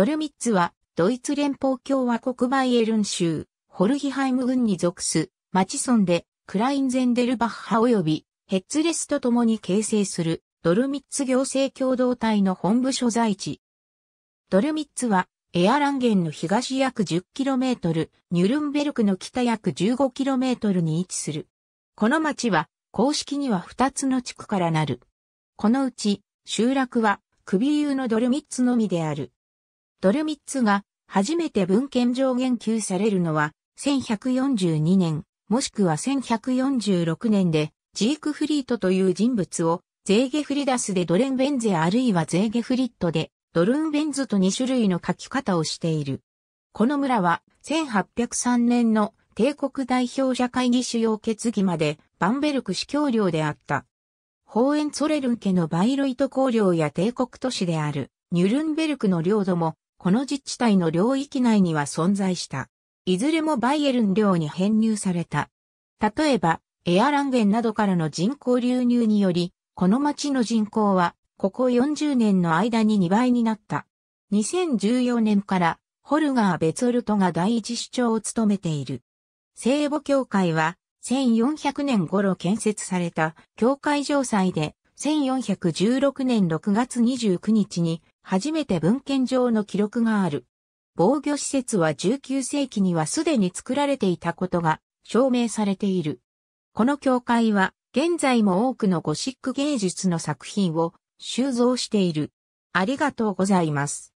ドルミッツは、ドイツ連邦共和国バイエルン州、ホルヒハイム郡に属す、マチソンで、クラインゼンデルバッハ及び、ヘッツレスと共に形成する、ドルミッツ行政共同体の本部所在地。ドルミッツは、エアランゲンの東約 10km、ニュルンベルクの北約 15km に位置する。この町は、公式には2つの地区からなる。このうち、集落は、首有のドルミッツのみである。ドルミッツが初めて文献上言及されるのは1142年、もしくは1146年で、ジークフリートという人物を、ゼーゲフリダスでドレンベンゼあるいはゼーゲフリットで、ドルンベンズと2種類の書き方をしている。この村は、1803年の帝国代表者会議主要決議まで、バンベルク司教領であった。ホーエンツォレルン家のバイロイト公領や帝国都市である、ニュルンベルクの領土も、この自治体の領域内には存在した。いずれもバイエルン領に編入された。例えば、エアランゲンなどからの人口流入により、この町の人口は、ここ40年の間に2倍になった。2014年から、ホルガー・ベツォルトが第一首長を務めている。聖母教会は、1400年頃建設された教会城祭で、1416年6月29日に初めて文献上の記録がある。防御施設は19世紀にはすでに作られていたことが証明されている。この教会は現在も多くのゴシック芸術の作品を収蔵している。ありがとうございます。